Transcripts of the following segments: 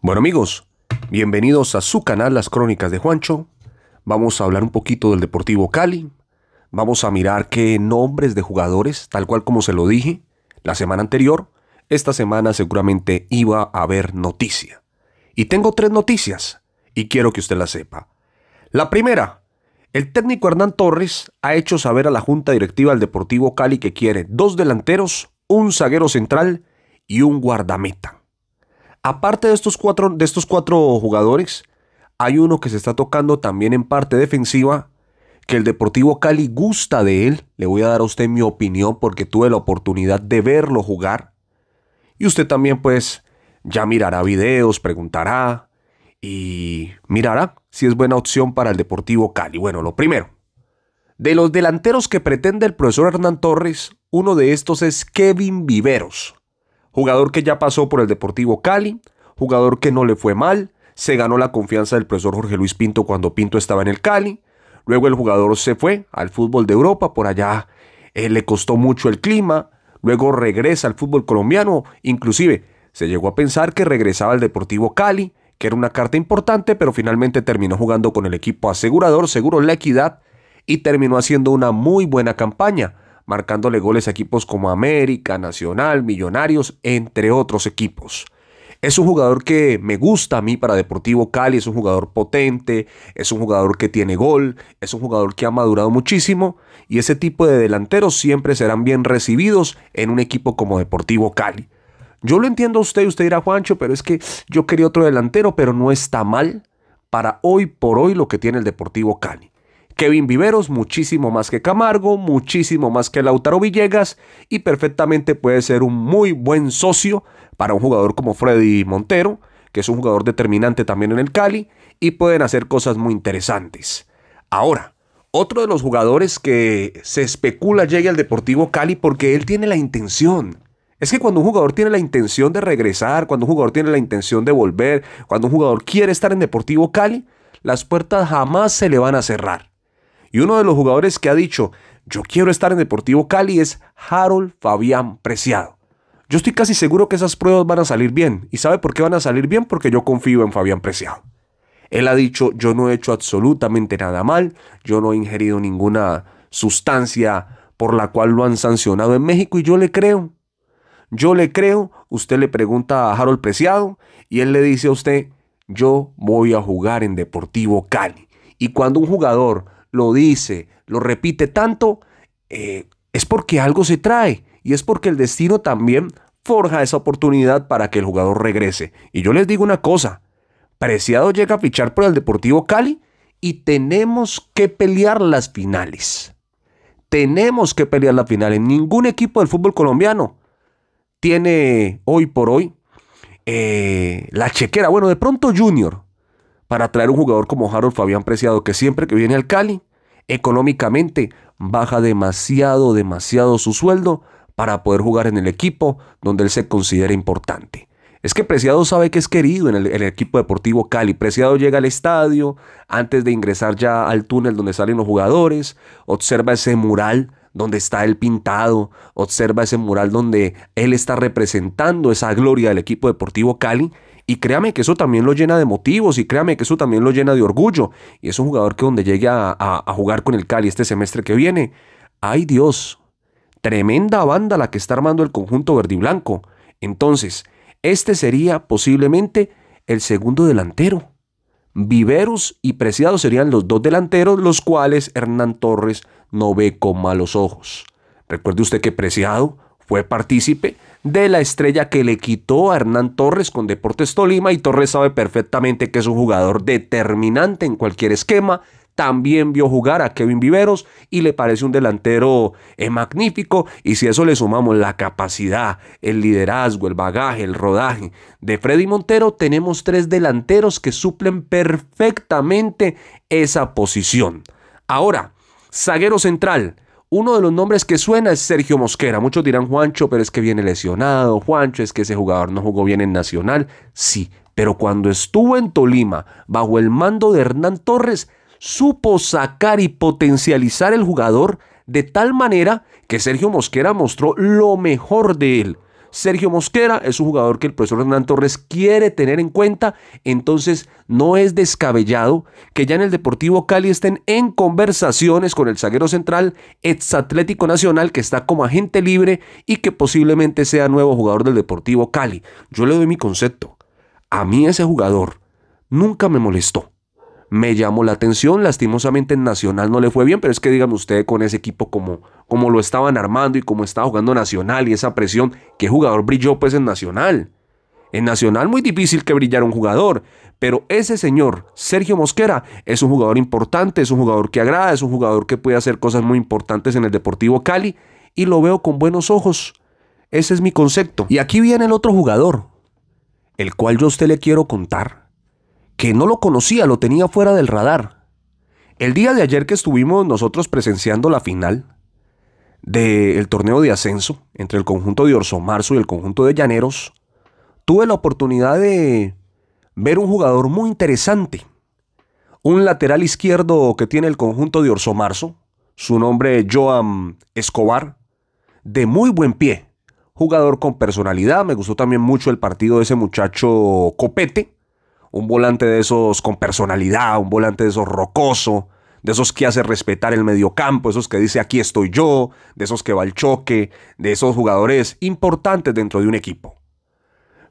Bueno amigos, bienvenidos a su canal Las Crónicas de Juancho. Vamos a hablar un poquito del Deportivo Cali. Vamos a mirar qué nombres de jugadores, tal cual como se lo dije la semana anterior, esta semana seguramente iba a haber noticia. Y tengo tres noticias y quiero que usted las sepa. La primera, el técnico Hernán Torres ha hecho saber a la junta directiva del Deportivo Cali que quiere dos delanteros, un zaguero central y un guardameta. Aparte de estos cuatro, de estos jugadores, hay uno que se está tocando también en parte defensiva, que el Deportivo Cali gusta de él. Le voy a dar a usted mi opinión porque tuve la oportunidad de verlo jugar. Y usted también pues ya mirará videos, preguntará y mirará si es buena opción para el Deportivo Cali. Bueno, lo primero, de los delanteros que pretende el profesor Hernán Torres, uno de estos es Kevin Viveros. Jugador que ya pasó por el Deportivo Cali, jugador que no le fue mal, se ganó la confianza del profesor Jorge Luis Pinto cuando Pinto estaba en el Cali. Luego el jugador se fue al fútbol de Europa, por allá eh, le costó mucho el clima. Luego regresa al fútbol colombiano, inclusive se llegó a pensar que regresaba al Deportivo Cali, que era una carta importante, pero finalmente terminó jugando con el equipo asegurador, Seguro La Equidad, y terminó haciendo una muy buena campaña marcándole goles a equipos como América, Nacional, Millonarios, entre otros equipos. Es un jugador que me gusta a mí para Deportivo Cali, es un jugador potente, es un jugador que tiene gol, es un jugador que ha madurado muchísimo y ese tipo de delanteros siempre serán bien recibidos en un equipo como Deportivo Cali. Yo lo entiendo a usted, usted dirá Juancho, pero es que yo quería otro delantero, pero no está mal para hoy por hoy lo que tiene el Deportivo Cali. Kevin Viveros, muchísimo más que Camargo, muchísimo más que Lautaro Villegas y perfectamente puede ser un muy buen socio para un jugador como Freddy Montero, que es un jugador determinante también en el Cali y pueden hacer cosas muy interesantes. Ahora, otro de los jugadores que se especula llegue al Deportivo Cali porque él tiene la intención. Es que cuando un jugador tiene la intención de regresar, cuando un jugador tiene la intención de volver, cuando un jugador quiere estar en Deportivo Cali, las puertas jamás se le van a cerrar. Y uno de los jugadores que ha dicho, yo quiero estar en Deportivo Cali, es Harold Fabián Preciado. Yo estoy casi seguro que esas pruebas van a salir bien. ¿Y sabe por qué van a salir bien? Porque yo confío en Fabián Preciado. Él ha dicho, yo no he hecho absolutamente nada mal, yo no he ingerido ninguna sustancia por la cual lo han sancionado en México y yo le creo. Yo le creo, usted le pregunta a Harold Preciado y él le dice a usted, yo voy a jugar en Deportivo Cali. Y cuando un jugador lo dice, lo repite tanto, eh, es porque algo se trae y es porque el destino también forja esa oportunidad para que el jugador regrese. Y yo les digo una cosa, Preciado llega a fichar por el Deportivo Cali y tenemos que pelear las finales. Tenemos que pelear las finales. Ningún equipo del fútbol colombiano tiene hoy por hoy eh, la chequera. Bueno, de pronto Junior, para traer un jugador como Harold Fabián Preciado, que siempre que viene al Cali, económicamente baja demasiado, demasiado su sueldo para poder jugar en el equipo donde él se considera importante. Es que Preciado sabe que es querido en el, en el, equipo deportivo Cali. Preciado llega al estadio antes de ingresar ya al túnel donde salen los jugadores, observa ese mural donde está él pintado, observa ese mural donde él está representando esa gloria del equipo deportivo Cali y créame que eso también lo llena de motivos y créame que eso también lo llena de orgullo. Y es un jugador que donde llegue a, jugar con el Cali este semestre que viene, ay Dios, tremenda banda la que está armando el conjunto verde y blanco. Entonces, este sería posiblemente el segundo delantero. Viveros y Preciado serían los dos delanteros, los cuales Hernán Torres no ve con malos ojos. Recuerde usted que Preciado fue partícipe de la estrella que le quitó a Hernán Torres con Deportes Tolima y Torres sabe perfectamente que es un jugador determinante en cualquier esquema. También vio jugar a Kevin Viveros y le parece un delantero eh, magnífico. Y si a eso le sumamos la capacidad, el liderazgo, el bagaje, el rodaje de Freddy Montero, tenemos tres delanteros que suplen perfectamente esa posición. Ahora, zaguero central. Uno de los nombres que suena es Sergio Mosquera. Muchos dirán Juancho, pero es que viene lesionado. Juancho, es que ese jugador no jugó bien en Nacional. Sí, pero cuando estuvo en Tolima, bajo el mando de Hernán Torres, supo sacar y potencializar el jugador de tal manera que Sergio Mosquera mostró lo mejor de él. Sergio Mosquera es un jugador que el profesor Hernán Torres quiere tener en cuenta, entonces no es descabellado que ya en el Deportivo Cali estén en conversaciones con el zaguero central ex Atlético Nacional que está como agente libre y que posiblemente sea nuevo jugador del Deportivo Cali. Yo le doy mi concepto. A mí ese jugador nunca me molestó me llamó la atención. Lastimosamente en Nacional no le fue bien, pero es que díganme usted con ese equipo como, como lo estaban armando y como estaba jugando Nacional y esa presión, ¿qué jugador brilló pues en Nacional? En Nacional muy difícil que brillara un jugador, pero ese señor, Sergio Mosquera, es un jugador importante, es un jugador que agrada, es un jugador que puede hacer cosas muy importantes en el Deportivo Cali y lo veo con buenos ojos. Ese es mi concepto. Y aquí viene el otro jugador, el cual yo a usted le quiero contar que no lo conocía, lo tenía fuera del radar. El día de ayer que estuvimos nosotros presenciando la final del torneo de ascenso entre el conjunto de Orso Marzo y el conjunto de Llaneros, tuve la oportunidad de ver un jugador muy interesante. Un lateral izquierdo que tiene el conjunto de Orso Marzo, su nombre Joan Escobar, de muy buen pie, jugador con personalidad, me gustó también mucho el partido de ese muchacho Copete, un volante de esos con personalidad, un volante de esos rocoso, de esos que hace respetar el mediocampo, esos que dice aquí estoy yo, de esos que va al choque, de esos jugadores importantes dentro de un equipo.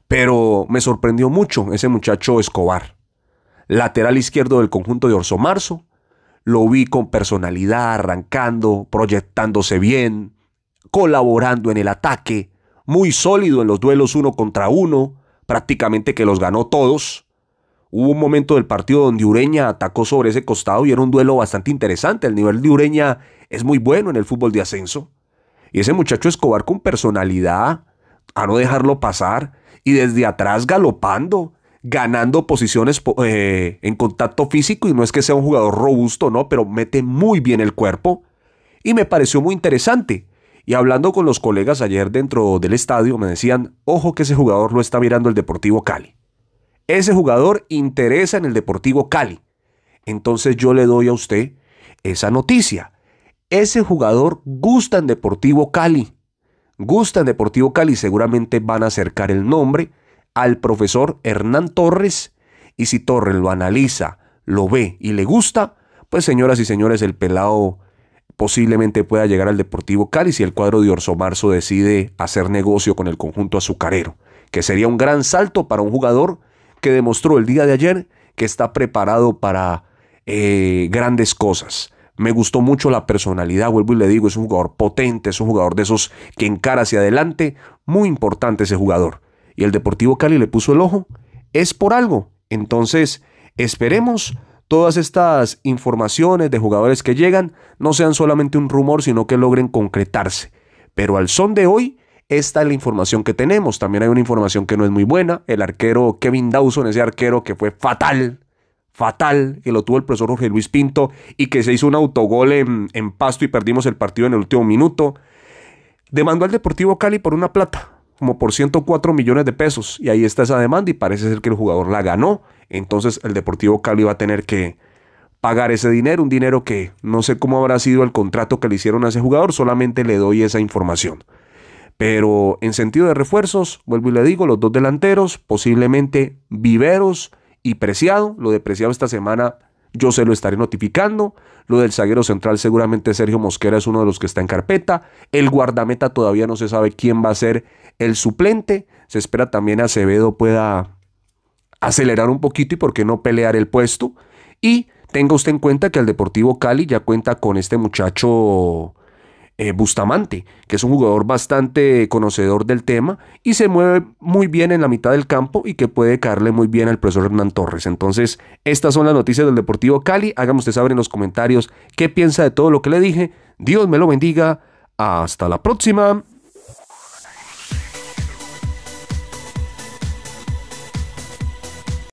Pero me sorprendió mucho ese muchacho Escobar, lateral izquierdo del conjunto de Orso Marzo. Lo vi con personalidad, arrancando, proyectándose bien, colaborando en el ataque, muy sólido en los duelos uno contra uno, prácticamente que los ganó todos. Hubo un momento del partido donde Ureña atacó sobre ese costado y era un duelo bastante interesante. El nivel de Ureña es muy bueno en el fútbol de ascenso. Y ese muchacho Escobar con personalidad, a no dejarlo pasar, y desde atrás galopando, ganando posiciones eh, en contacto físico, y no es que sea un jugador robusto, no, pero mete muy bien el cuerpo. Y me pareció muy interesante. Y hablando con los colegas ayer dentro del estadio, me decían, ojo que ese jugador lo está mirando el Deportivo Cali. Ese jugador interesa en el Deportivo Cali. Entonces yo le doy a usted esa noticia. Ese jugador gusta en Deportivo Cali. Gusta en Deportivo Cali. Seguramente van a acercar el nombre al profesor Hernán Torres. Y si Torres lo analiza, lo ve y le gusta, pues señoras y señores, el pelado posiblemente pueda llegar al Deportivo Cali si el cuadro de Orso Marzo decide hacer negocio con el conjunto azucarero, que sería un gran salto para un jugador que demostró el día de ayer que está preparado para eh, grandes cosas. Me gustó mucho la personalidad, vuelvo y le digo, es un jugador potente, es un jugador de esos que encara hacia adelante, muy importante ese jugador. Y el Deportivo Cali le puso el ojo, es por algo. Entonces, esperemos todas estas informaciones de jugadores que llegan no sean solamente un rumor, sino que logren concretarse. Pero al son de hoy, esta es la información que tenemos. También hay una información que no es muy buena. El arquero Kevin Dawson, ese arquero que fue fatal, fatal, que lo tuvo el profesor Jorge Luis Pinto y que se hizo un autogol en, en pasto y perdimos el partido en el último minuto. Demandó al Deportivo Cali por una plata, como por 104 millones de pesos. Y ahí está esa demanda y parece ser que el jugador la ganó. Entonces el Deportivo Cali va a tener que pagar ese dinero, un dinero que no sé cómo habrá sido el contrato que le hicieron a ese jugador, solamente le doy esa información. Pero en sentido de refuerzos, vuelvo y le digo, los dos delanteros, posiblemente Viveros y Preciado. Lo de Preciado esta semana yo se lo estaré notificando. Lo del zaguero central seguramente Sergio Mosquera es uno de los que está en carpeta. El guardameta todavía no se sabe quién va a ser el suplente. Se espera también Acevedo pueda acelerar un poquito y por qué no pelear el puesto. Y tenga usted en cuenta que el Deportivo Cali ya cuenta con este muchacho eh, Bustamante, que es un jugador bastante conocedor del tema y se mueve muy bien en la mitad del campo y que puede caerle muy bien al profesor Hernán Torres. Entonces, estas son las noticias del Deportivo Cali. Hágame usted saber en los comentarios qué piensa de todo lo que le dije. Dios me lo bendiga. Hasta la próxima.